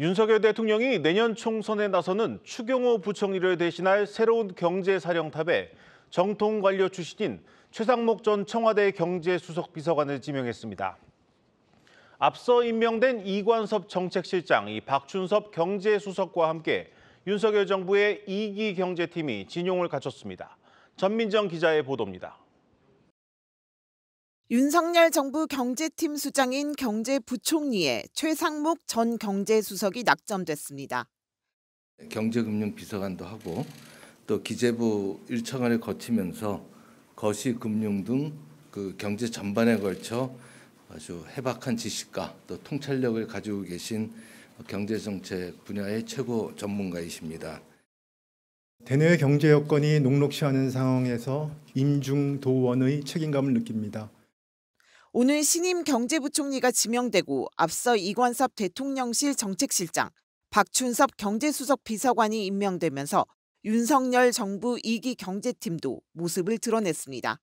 윤석열 대통령이 내년 총선에 나서는 추경호 부총리를 대신할 새로운 경제사령탑에 정통 관료 출신인 최상목 전 청와대 경제수석비서관을 지명했습니다. 앞서 임명된 이관섭 정책실장, 이 박준섭 경제수석과 함께 윤석열 정부의 2기 경제팀이 진용을 갖췄습니다. 전민정 기자의 보도입니다. 윤석열 정부 경제팀 수장인 경제부총리의 최상목 전 경제수석이 낙점됐습니다. 경제금융비서관도 하고 또 기재부 일청안을 거치면서 거시금융 등 그 경제 전반에 걸쳐 아주 해박한 지식과 또 통찰력을 가지고 계신 경제정책 분야의 최고 전문가이십니다. 대내외 경제 여건이 녹록치 않은 상황에서 임중도원의 책임감을 느낍니다. 오늘 신임 경제부총리가 지명되고 앞서 이관섭 대통령실 정책실장, 박춘섭 경제수석 비서관이 임명되면서 윤석열 정부 2기 경제팀도 모습을 드러냈습니다.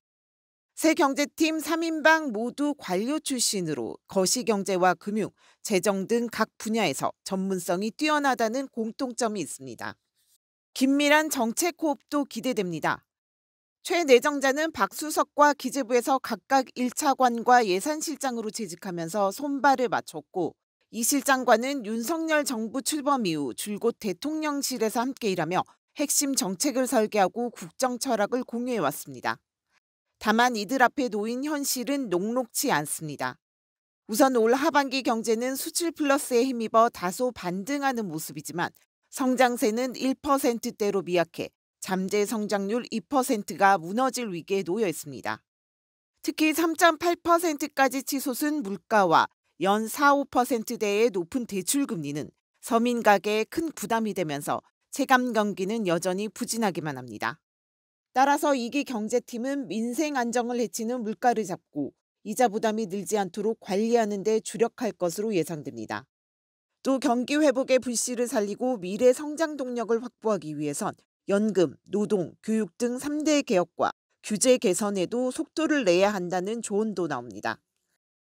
새 경제팀 3인방 모두 관료 출신으로 거시경제와 금융, 재정 등 각 분야에서 전문성이 뛰어나다는 공통점이 있습니다. 긴밀한 정책 호흡도 기대됩니다. 최 내정자는 박수석과 기재부에서 각각 1차관과 예산실장으로 재직하면서 손발을 맞췄고 이 실장과는 윤석열 정부 출범 이후 줄곧 대통령실에서 함께 일하며 핵심 정책을 설계하고 국정 철학을 공유해왔습니다. 다만 이들 앞에 놓인 현실은 녹록치 않습니다. 우선 올 하반기 경제는 수출 플러스에 힘입어 다소 반등하는 모습이지만 성장세는 1%대로 미약해 잠재 성장률 2%가 무너질 위기에 놓여 있습니다. 특히 3.8%까지 치솟은 물가와 연 4, 5%대의 높은 대출 금리는 서민 가계에 큰 부담이 되면서 체감 경기는 여전히 부진하기만 합니다. 따라서 이기 경제팀은 민생 안정을 해치는 물가를 잡고 이자 부담이 늘지 않도록 관리하는 데 주력할 것으로 예상됩니다. 또 경기 회복의 불씨를 살리고 미래 성장 동력을 확보하기 위해선 연금, 노동, 교육 등 3대 개혁과 규제 개선에도 속도를 내야 한다는 조언도 나옵니다.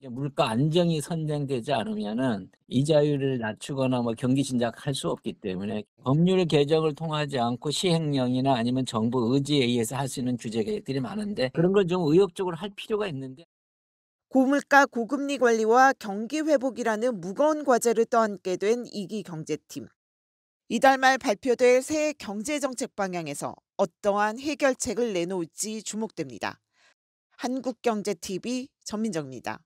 물가 안정이 선정되지 않으면 이자율을 낮추거나 뭐 경기 진작할 수 없기 때문에 법률 개정을 통하지 않고 시행령이나 아니면 정부 의지에 의해서 할 수 있는 규제 계획들이 많은데 그런 걸좀 의욕적으로 할 필요가 있는데 고물가 고금리 관리와 경기 회복이라는 무거운 과제를 떠안게 된 이기 경제팀. 이달 말 발표될 새 경제정책 방향에서 어떠한 해결책을 내놓을지 주목됩니다. 한국경제TV 전민정입니다.